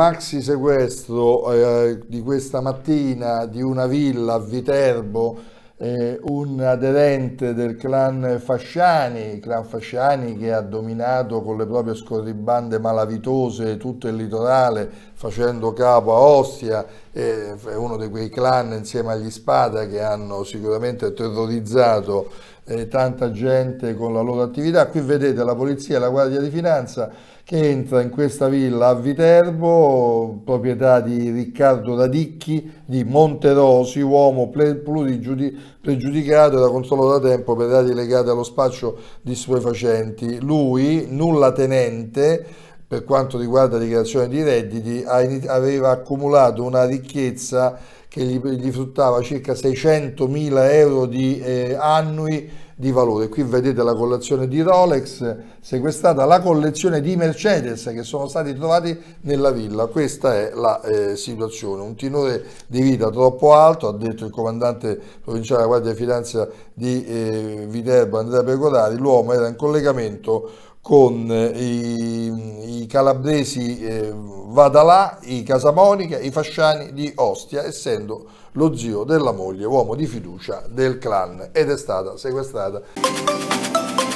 maxi sequestro eh, di questa mattina di una villa a Viterbo, eh, un aderente del clan Fasciani, clan Fasciani che ha dominato con le proprie scorribande malavitose tutto il litorale facendo capo a Ostia, è uno di quei clan insieme agli Spada che hanno sicuramente terrorizzato eh, tanta gente con la loro attività. Qui vedete la polizia e la Guardia di Finanza che entra in questa villa a Viterbo, proprietà di Riccardo Radicchi di Monterosi, uomo pregiudicato e da controllo da tempo per dati legati allo spaccio di stupefacenti. Lui, nulla tenente, per quanto riguarda la dichiarazione di redditi, aveva accumulato una ricchezza che gli, gli fruttava circa 600 mila euro di eh, annui di valore. Qui vedete la collezione di Rolex sequestrata, la collezione di Mercedes che sono stati trovati nella villa. Questa è la eh, situazione. Un tenore di vita troppo alto, ha detto il comandante provinciale della Guardia di Finanza di eh, Viterbo, Andrea Pecorari, l'uomo era in collegamento con eh, i, i calabresi eh, Vadalà, i Casamonica, i Fasciani di Ostia, essendo lo zio della moglie, uomo di fiducia del clan ed è stata sequestrata.